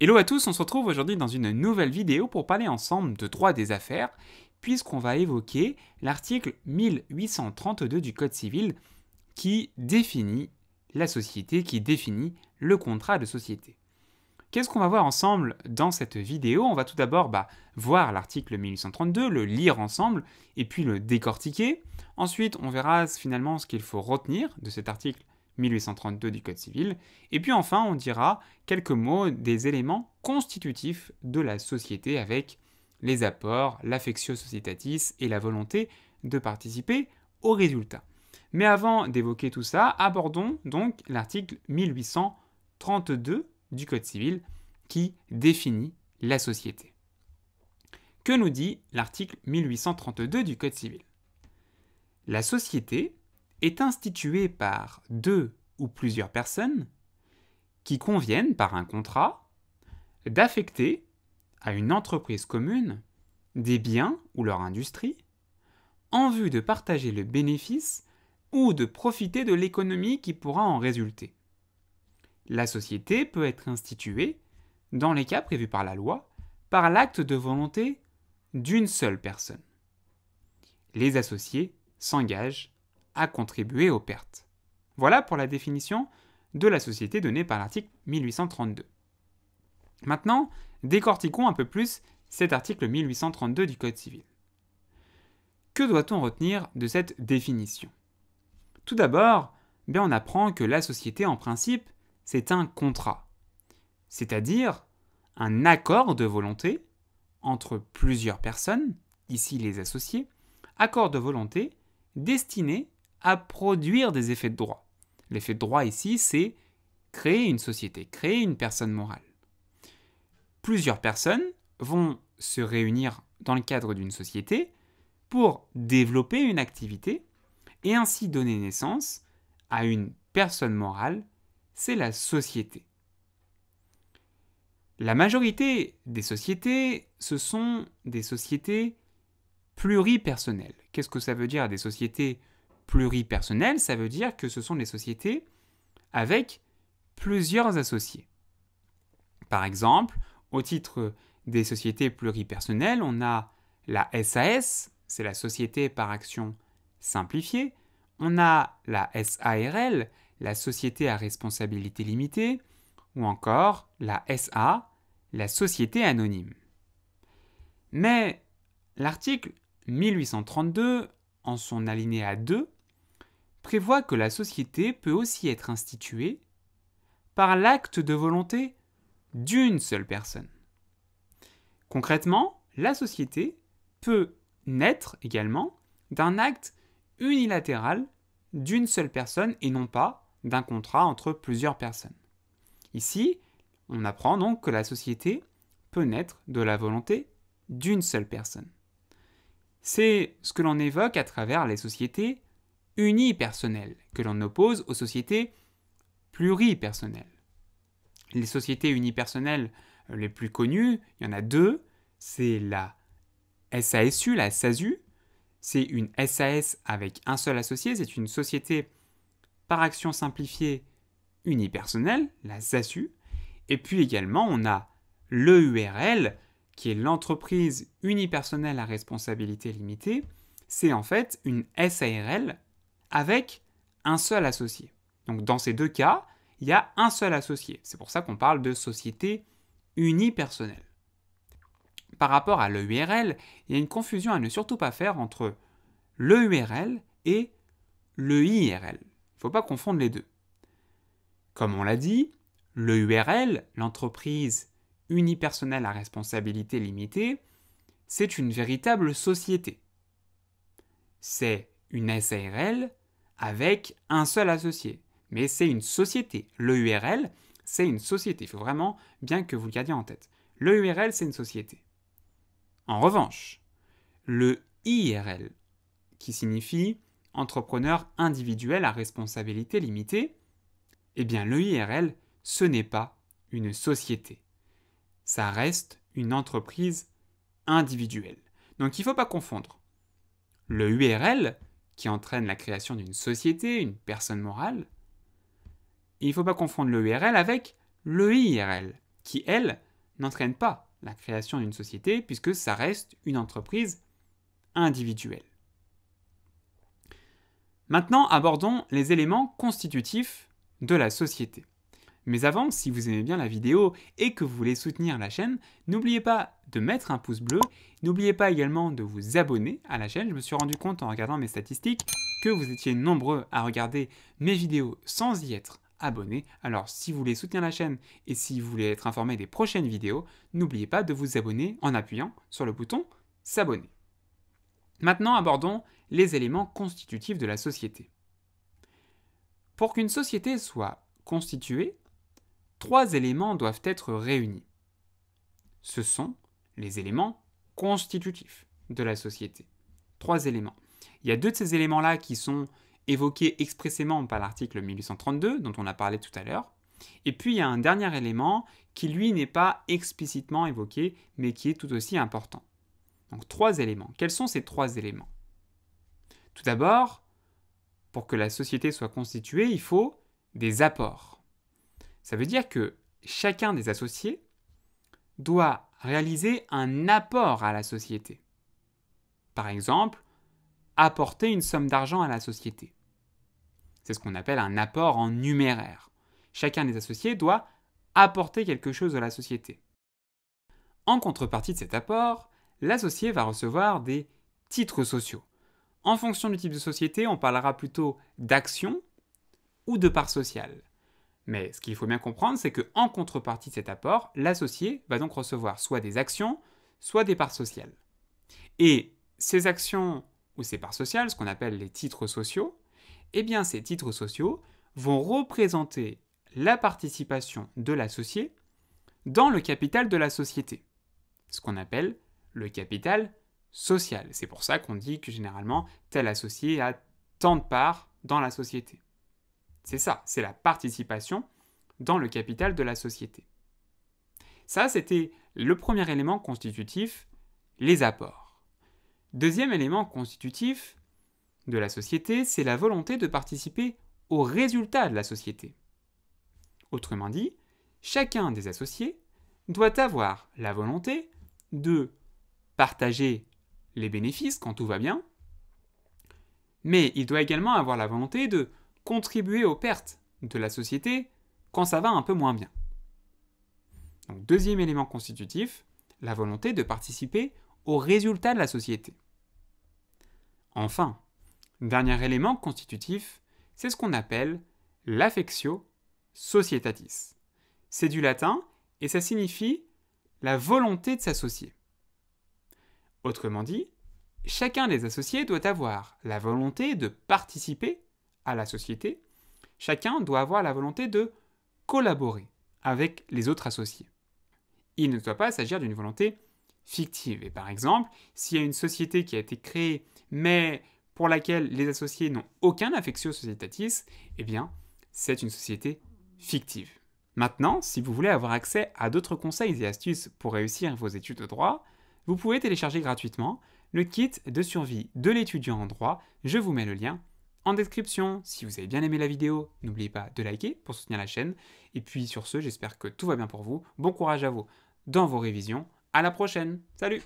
Hello à tous, on se retrouve aujourd'hui dans une nouvelle vidéo pour parler ensemble de droit des affaires, puisqu'on va évoquer l'article 1832 du Code civil qui définit la société, qui définit le contrat de société. Qu'est-ce qu'on va voir ensemble dans cette vidéo On va tout d'abord bah, voir l'article 1832, le lire ensemble, et puis le décortiquer. Ensuite, on verra finalement ce qu'il faut retenir de cet article 1832 du Code civil. Et puis enfin, on dira quelques mots des éléments constitutifs de la société avec les apports, l'affectio societatis et la volonté de participer aux résultats. Mais avant d'évoquer tout ça, abordons donc l'article 1832 du Code civil qui définit la société. Que nous dit l'article 1832 du Code civil La société est instituée par deux ou plusieurs personnes qui conviennent par un contrat d'affecter à une entreprise commune des biens ou leur industrie en vue de partager le bénéfice ou de profiter de l'économie qui pourra en résulter. La société peut être instituée, dans les cas prévus par la loi, par l'acte de volonté d'une seule personne. Les associés s'engagent a contribué aux pertes. Voilà pour la définition de la société donnée par l'article 1832. Maintenant, décortiquons un peu plus cet article 1832 du Code civil. Que doit-on retenir de cette définition Tout d'abord, bien on apprend que la société, en principe, c'est un contrat, c'est-à-dire un accord de volonté entre plusieurs personnes, ici les associés, accord de volonté destiné à produire des effets de droit. L'effet de droit ici, c'est créer une société, créer une personne morale. Plusieurs personnes vont se réunir dans le cadre d'une société pour développer une activité et ainsi donner naissance à une personne morale, c'est la société. La majorité des sociétés, ce sont des sociétés pluripersonnelles. Qu'est-ce que ça veut dire des sociétés pluripersonnel, ça veut dire que ce sont des sociétés avec plusieurs associés. Par exemple, au titre des sociétés pluripersonnelles, on a la SAS, c'est la société par action simplifiée, on a la SARL, la société à responsabilité limitée, ou encore la SA, la société anonyme. Mais l'article 1832, en son alinéa 2, prévoit que la société peut aussi être instituée par l'acte de volonté d'une seule personne. Concrètement, la société peut naître également d'un acte unilatéral d'une seule personne et non pas d'un contrat entre plusieurs personnes. Ici, on apprend donc que la société peut naître de la volonté d'une seule personne. C'est ce que l'on évoque à travers les sociétés unipersonnelles que l'on oppose aux sociétés pluripersonnelles. Les sociétés unipersonnelles euh, les plus connues, il y en a deux, c'est la SASU, la SASU, c'est une SAS avec un seul associé, c'est une société par action simplifiée unipersonnelle, la SASU, et puis également on a l'EURL, qui est l'entreprise unipersonnelle à responsabilité limitée, c'est en fait une SARL avec un seul associé. Donc dans ces deux cas, il y a un seul associé. C'est pour ça qu'on parle de société unipersonnelle. Par rapport à l'EURL, il y a une confusion à ne surtout pas faire entre l'EURL et l'EIRL. Il ne faut pas confondre les deux. Comme on l'a dit, l'EURL, l'entreprise unipersonnelle à responsabilité limitée, c'est une véritable société. C'est une SARL avec un seul associé. Mais c'est une société. Le URL, c'est une société. Il faut vraiment bien que vous le gardiez en tête. Le URL, c'est une société. En revanche, le IRL, qui signifie entrepreneur individuel à responsabilité limitée, eh bien le IRL, ce n'est pas une société. Ça reste une entreprise individuelle. Donc il ne faut pas confondre. Le URL, qui entraîne la création d'une société, une personne morale. il ne faut pas confondre le avec le IRL, qui, elle, n'entraîne pas la création d'une société puisque ça reste une entreprise individuelle. Maintenant, abordons les éléments constitutifs de la société. Mais avant, si vous aimez bien la vidéo et que vous voulez soutenir la chaîne, n'oubliez pas de mettre un pouce bleu, n'oubliez pas également de vous abonner à la chaîne. Je me suis rendu compte en regardant mes statistiques que vous étiez nombreux à regarder mes vidéos sans y être abonné. Alors si vous voulez soutenir la chaîne et si vous voulez être informé des prochaines vidéos, n'oubliez pas de vous abonner en appuyant sur le bouton s'abonner. Maintenant abordons les éléments constitutifs de la société. Pour qu'une société soit constituée, trois éléments doivent être réunis. Ce sont les éléments constitutifs de la société. Trois éléments. Il y a deux de ces éléments-là qui sont évoqués expressément par l'article 1832 dont on a parlé tout à l'heure. Et puis il y a un dernier élément qui, lui, n'est pas explicitement évoqué, mais qui est tout aussi important. Donc trois éléments. Quels sont ces trois éléments Tout d'abord, pour que la société soit constituée, il faut des apports. Ça veut dire que chacun des associés doit réaliser un apport à la société. Par exemple, apporter une somme d'argent à la société. C'est ce qu'on appelle un apport en numéraire. Chacun des associés doit apporter quelque chose à la société. En contrepartie de cet apport, l'associé va recevoir des titres sociaux. En fonction du type de société, on parlera plutôt d'action ou de part sociale. Mais ce qu'il faut bien comprendre, c'est qu'en contrepartie de cet apport, l'associé va donc recevoir soit des actions, soit des parts sociales. Et ces actions ou ces parts sociales, ce qu'on appelle les titres sociaux, eh bien ces titres sociaux vont représenter la participation de l'associé dans le capital de la société, ce qu'on appelle le capital social. C'est pour ça qu'on dit que généralement tel associé a tant de parts dans la société. C'est ça, c'est la participation dans le capital de la société. Ça, c'était le premier élément constitutif, les apports. Deuxième élément constitutif de la société, c'est la volonté de participer aux résultats de la société. Autrement dit, chacun des associés doit avoir la volonté de partager les bénéfices quand tout va bien, mais il doit également avoir la volonté de contribuer aux pertes de la société quand ça va un peu moins bien. deuxième élément constitutif, la volonté de participer aux résultats de la société. Enfin, dernier élément constitutif, c'est ce qu'on appelle l'affectio societatis. C'est du latin et ça signifie la volonté de s'associer. Autrement dit, chacun des associés doit avoir la volonté de participer à la société, chacun doit avoir la volonté de collaborer avec les autres associés. Il ne doit pas s'agir d'une volonté fictive. Et par exemple, s'il y a une société qui a été créée, mais pour laquelle les associés n'ont aucun affectio societatis, eh bien, c'est une société fictive. Maintenant, si vous voulez avoir accès à d'autres conseils et astuces pour réussir vos études de droit, vous pouvez télécharger gratuitement le kit de survie de l'étudiant en droit. Je vous mets le lien en description. Si vous avez bien aimé la vidéo, n'oubliez pas de liker pour soutenir la chaîne. Et puis sur ce, j'espère que tout va bien pour vous. Bon courage à vous dans vos révisions. À la prochaine. Salut